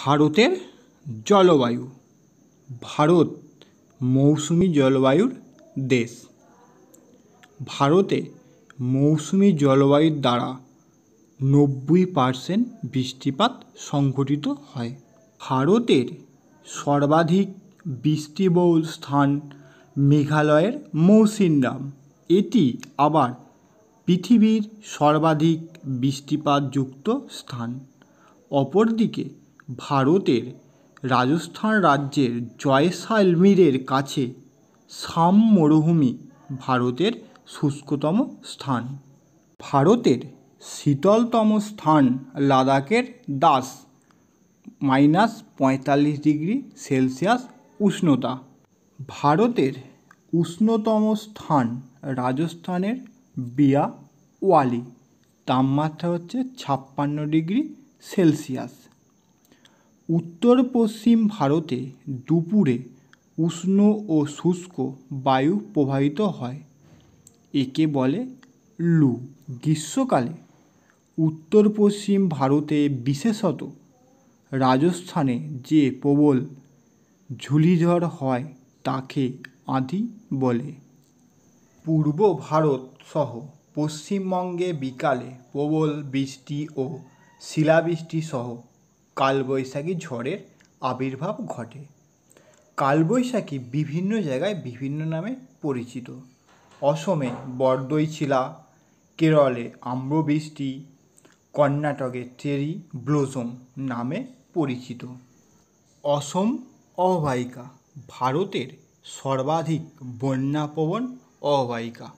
ভারতের জলবায়ু ভারত মৌসুমি জলবায়ুর দেশ ভারতে মৌসুমি জলবায়ুর দ্বারা নব্বই পারসেন্ট বৃষ্টিপাত সংঘটিত হয় ভারতের সর্বাধিক বৃষ্টিবহুল স্থান মেঘালয়ের মৌসিনরাম এটি আবার পৃথিবীর সর্বাধিক বৃষ্টিপাতযুক্ত স্থান অপরদিকে ভারতের রাজস্থান রাজ্যের জয়সালমীরের কাছে শাম মরুভূমি ভারতের শুষ্কতম স্থান ভারতের শীতলতম স্থান লাদাখের দাস মাইনাস পঁয়তাল্লিশ ডিগ্রি সেলসিয়াস উষ্ণতা ভারতের উষ্ণতম স্থান রাজস্থানের বিয়া ওয়ালি তাপমাত্রা হচ্ছে ছাপ্পান্ন ডিগ্রি সেলসিয়াস উত্তর পশ্চিম ভারতে দুপুরে উষ্ণ ও শুষ্ক বায়ু প্রবাহিত হয় একে বলে লু গ্রীষ্মকালে উত্তর পশ্চিম ভারতে বিশেষত রাজস্থানে যে প্রবল ঝুলিঝড় হয় তাকে আঁধি বলে পূর্ব ভারত সহ পশ্চিমবঙ্গে বিকালে প্রবল বৃষ্টি ও শিলাবৃষ্টি সহ কালবৈশাখী ঝড়ের আবির্ভাব ঘটে কালবৈশাখী বিভিন্ন জায়গায় বিভিন্ন নামে পরিচিত অসমে বরদইছিলা কেরলে আম্রবৃষ্টি কর্ণাটকে চেরি ব্লোজম নামে পরিচিত অসম অববাহিকা ভারতের সর্বাধিক বন্যাপবন অববাহিকা